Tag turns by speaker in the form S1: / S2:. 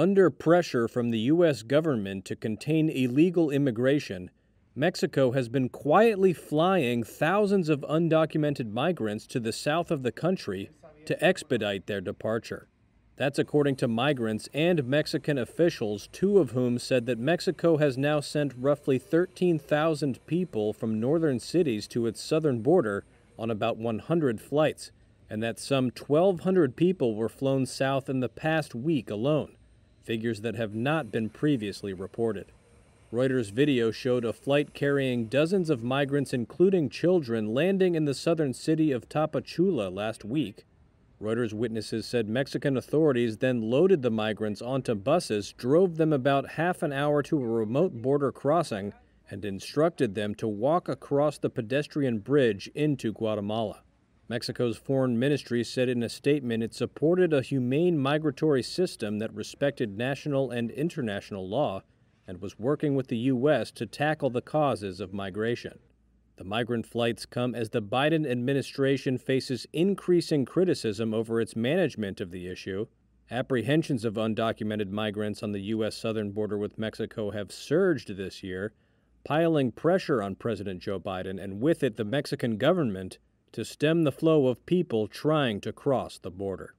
S1: Under pressure from the U.S. government to contain illegal immigration, Mexico has been quietly flying thousands of undocumented migrants to the south of the country to expedite their departure. That's according to migrants and Mexican officials, two of whom said that Mexico has now sent roughly 13,000 people from northern cities to its southern border on about 100 flights, and that some 1,200 people were flown south in the past week alone figures that have not been previously reported. Reuters video showed a flight carrying dozens of migrants, including children, landing in the southern city of Tapachula last week. Reuters witnesses said Mexican authorities then loaded the migrants onto buses, drove them about half an hour to a remote border crossing, and instructed them to walk across the pedestrian bridge into Guatemala. Mexico's foreign ministry said in a statement it supported a humane migratory system that respected national and international law and was working with the U.S. to tackle the causes of migration. The migrant flights come as the Biden administration faces increasing criticism over its management of the issue. Apprehensions of undocumented migrants on the U.S. southern border with Mexico have surged this year, piling pressure on President Joe Biden and with it the Mexican government to stem the flow of people trying to cross the border.